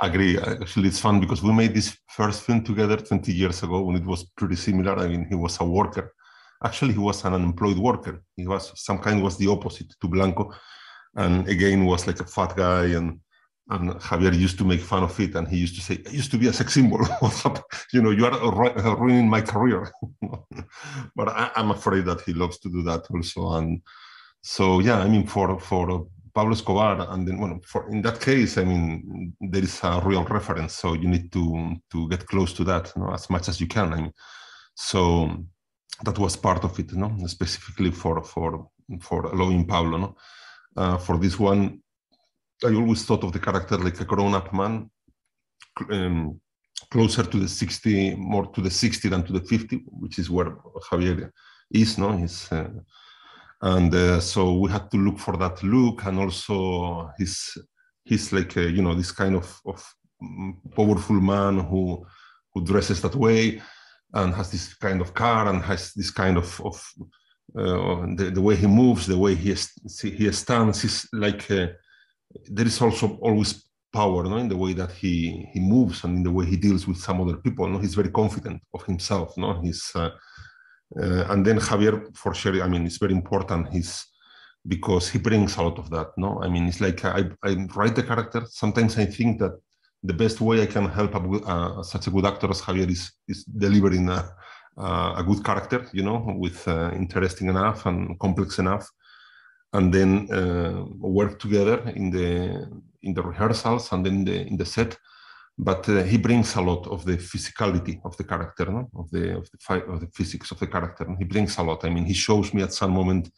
Agree. Actually, it's fun because we made this first film together 20 years ago when it was pretty similar. I mean, he was a worker. Actually, he was an unemployed worker. He was some kind was the opposite to Blanco, and again was like a fat guy. And and Javier used to make fun of it, and he used to say, "I used to be a sex symbol. you know, you are ruining my career." but I, I'm afraid that he loves to do that also, and so yeah, I mean, for for Pablo Escobar, and then well, for in that case, I mean, there is a real reference, so you need to to get close to that you know, as much as you can. I mean, so that was part of it, you know, specifically for for for allowing Pablo. No? Uh, for this one, I always thought of the character like a grown-up man, um, closer to the 60, more to the 60 than to the 50, which is where Javier is. No, he's uh, and uh, so we had to look for that look and also he's he's like a, uh, you know this kind of, of mm, powerful man who who dresses that way and has this kind of car and has this kind of of uh, the, the way he moves the way he he stands is like a, uh, there is also always power no? in the way that he he moves and in the way he deals with some other people no? he's very confident of himself no he's uh, uh, and then Javier for sure, I mean, it's very important. He's because he brings a lot of that. No, I mean, it's like I, I write the character. Sometimes I think that the best way I can help a, uh, such a good actor as Javier is is delivering a, uh, a good character, you know, with uh, interesting enough and complex enough, and then uh, work together in the in the rehearsals and then the, in the set but uh, he brings a lot of the physicality of the character, no? of, the, of, the of the physics of the character. He brings a lot. I mean, he shows me at some moment,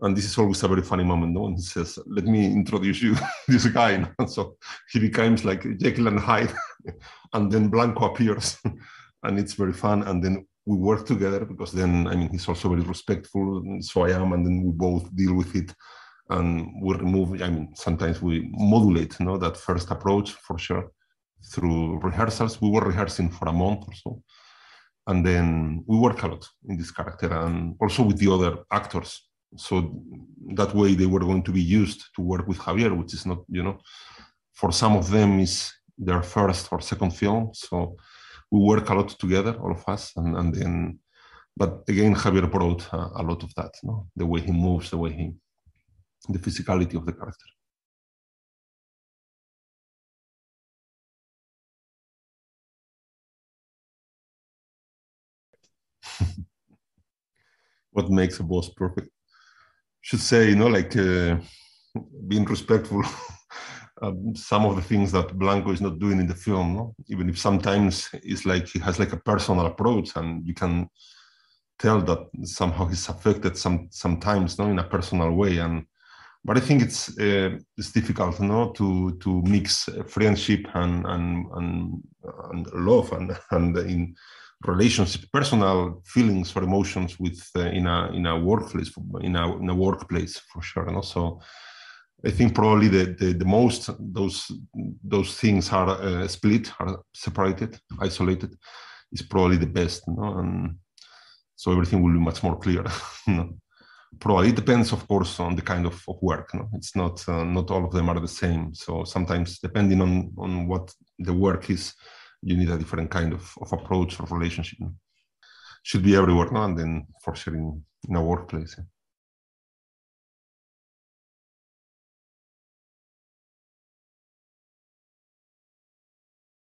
and this is always a very funny moment. No, and he says, "Let me introduce you this guy." no? so he becomes like Jekyll and Hyde, and then Blanco appears, and it's very fun. And then we work together because then I mean he's also very respectful, and so I am, and then we both deal with it and we remove i mean sometimes we modulate you know that first approach for sure through rehearsals. We were rehearsing for a month or so. And then we work a lot in this character and also with the other actors. So that way they were going to be used to work with Javier, which is not, you know, for some of them is their first or second film. So we work a lot together, all of us. And, and then, but again, Javier brought a, a lot of that, know, the way he moves, the way he, the physicality of the character. what makes a boss perfect should say you know like uh, being respectful um, some of the things that blanco is not doing in the film no? even if sometimes it's like he has like a personal approach and you can tell that somehow he's affected some sometimes no in a personal way and but I think it's uh, it's difficult no to to mix friendship and and and, and love and and in relationship, personal feelings or emotions with uh, in a in a workplace in a, in a workplace for sure, and also. I think probably the, the, the, most those those things are uh, split, are separated, isolated, is probably the best. You know? And so everything will be much more clear. you know? Probably it depends, of course, on the kind of, of work. It's not uh, not all of them are the same. So sometimes depending on on what the work is, you need a different kind of, of approach or relationship. Should be everywhere, no? and then for sure in, in a workplace.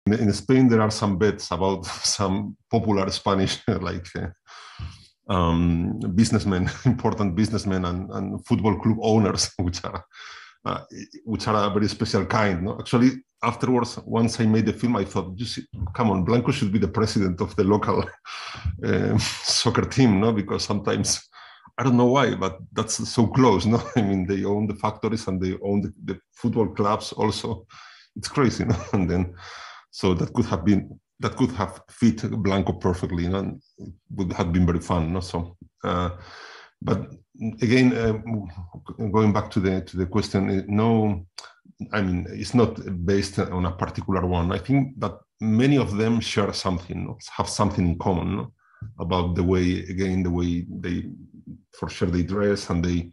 Yeah. in, Spain there are some bets about some popular Spanish like uh, um, businessmen, important businessmen and, and, football club owners, which are uh, which are a very special kind. No? Actually, afterwards, once I made the film, I thought, see, come on, Blanco should be the president of the local uh, soccer team, no? Because sometimes I don't know why, but that's so close. No, I mean they own the factories and they own the, the football clubs also. It's crazy, no? and then so that could have been that could have fit Blanco perfectly, and would have been very fun. No, so. Uh, but again, um, going back to the to the question, uh, no, I mean, it's not based on a particular one. I think that many of them share something, have something in common about the way, again, the way they, for sure, they dress and they,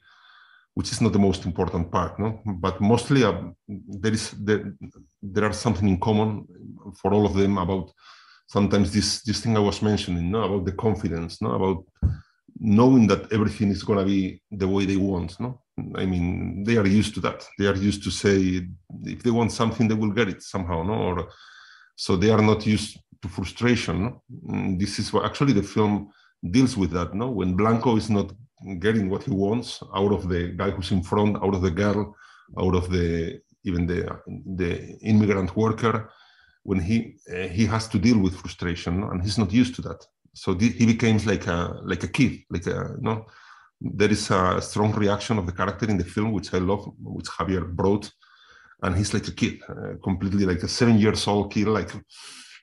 which is not the most important part, no. But mostly, uh, there is there, there are something in common for all of them about sometimes this this thing I was mentioning, no, about the confidence, no, about knowing that everything is going to be the way they want no i mean they are used to that they are used to say if they want something they will get it somehow no or so they are not used to frustration no? Mm, this is what actually the film deals with that no when blanco is not getting what he wants out of the guy who's in front out of the girl out of the even the the immigrant worker when he uh, he has to deal with frustration no? and he's not used to that so he becomes like a like a kid like a you know there is a strong reaction of the character in the film which i love which javier brought and he's like a kid uh, completely like a seven years old kid like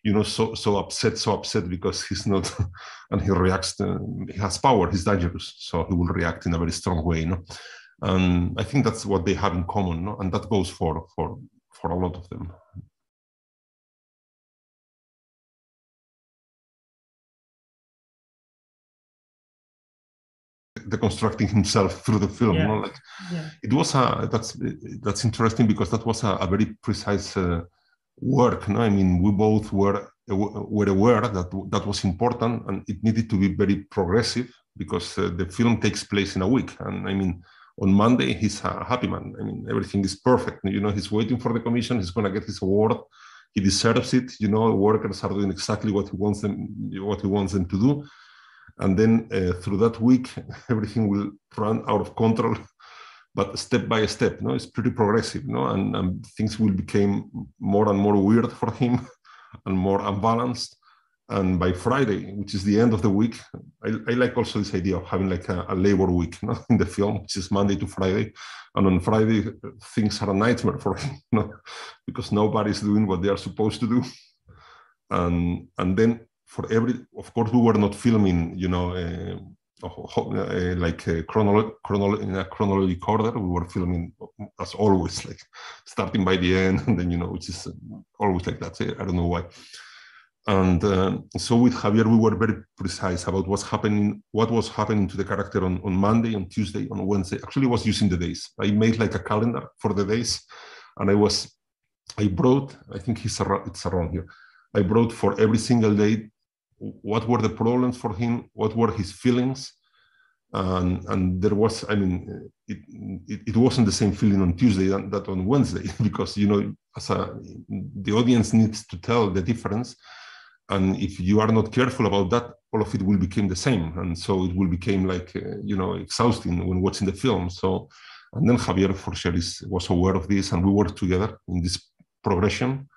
you know so so upset so upset because he's not and he reacts to, he has power he's dangerous so he will react in a very strong way you know and i think that's what they have in common no? and that goes for for for a lot of them deconstructing himself through the film. Yeah. You know, like yeah. it was a that's that's interesting because that was a, a very precise uh, work. No? I mean, we both were were aware that that was important and it needed to be very progressive because uh, the film takes place in a week. And I mean, on Monday he's a happy man. I mean, everything is perfect. You know, he's waiting for the commission. He's gonna get his award. He deserves it. You know, workers are doing exactly what he wants them what he wants them to do and then uh, through that week everything will run out of control but step by step no it's pretty progressive no and, and things will become more and more weird for him and more unbalanced and by friday which is the end of the week i, I like also this idea of having like a, a labor week no? in the film which is monday to friday and on friday things are a nightmare for him no? because nobody's doing what they are supposed to do and and then for every of course we were not filming you know uh, oh, uh like a uh, chronolo- chronolo- in a chronological order we were filming as always like starting by the end and then you know which is uh, always like that eh, i don't know why and so with javier we were very precise about what's happening what was happening to the character on, on monday on tuesday on wednesday actually I was using the days i made like a calendar for the days and i was i brought i think he's around, it's around here i brought for every single day what were the problems for him, what were his feelings. And, and there was, I mean, it, it, it, wasn't the same feeling on Tuesday that, that on Wednesday, because, you know, as a, the audience needs to tell the difference. And if you are not careful about that, all of it will become the same. And so it will become like, uh, you know, exhausting when watching the film. So, and then Javier for sure is, was aware of this and we worked together in this progression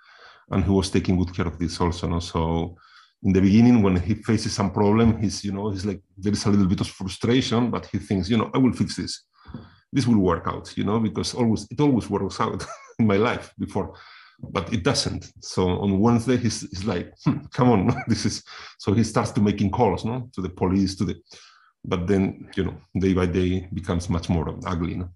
and he was taking good care of this also. No? So in the beginning when he faces some problem he's you know he's like there is a little bit of frustration but he thinks you know i will fix this this will work out you know because always it always works out in my life before but it doesn't so on wednesday he's, he's like hmm, come on this is so he starts to making calls no to the police to the but then you know day by day becomes much more ugly no?